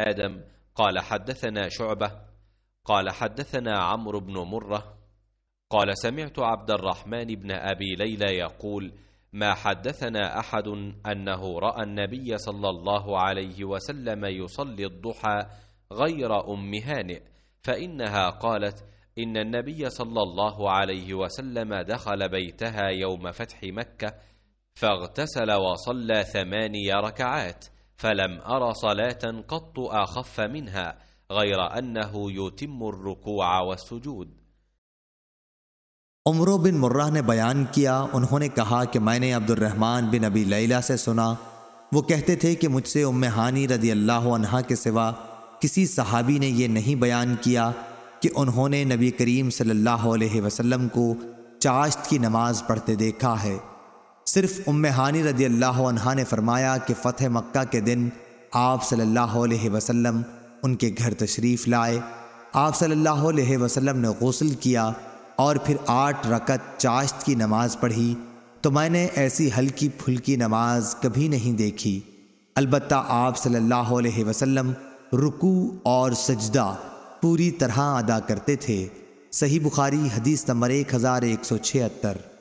آدم قال حدثنا شعبة قال حدثنا عمرو بن مرة قال سمعت عبد الرحمن بن أبي ليلى يقول ما حدثنا أحد أنه رأى النبي صلى الله عليه وسلم يصلي الضحى غير أم هانئ فإنها قالت إن النبي صلى الله عليه وسلم دخل بيتها يوم فتح مكة فاغتسل وصلى ثماني ركعات فلم صلاة قط أخف منها غير أنه يتم الركوع والسجود عمرو بن مرہ نے بیان کیا انہوں نے کہا کہ میں نے عبد الرحمن بن ابی لیلہ سے سنا وہ کہتے تھے کہ مجھ سے ہانی رضی اللہ عنہ کے سوا کسی صحابی نے یہ نہیں بیان کیا کہ انہوں نے نبی کریم صلی اللہ علیہ وسلم کو چاشت کی نماز پڑھتے دیکھا ہے सिर्फ उम्म हानी रदी अल्लाह ने फरमाया कि फ़तह मक्का के दिन आप सल्लल्लाहु अलैहि वसल्लम उनके घर तशरीफ़ लाए आप सल्लल्लाहु अलैहि वसल्लम ने गसल किया और फिर आठ रकत चाश्त की नमाज़ पढ़ी तो मैंने ऐसी हल्की फुल्की नमाज कभी नहीं देखी अलबत् आप सल्लल्लाहु अलैहि रुकू और सजदा पूरी तरह अदा करते थे सही बुखारी हदीस नंबर एक हज़ार एक सौ छिहत्तर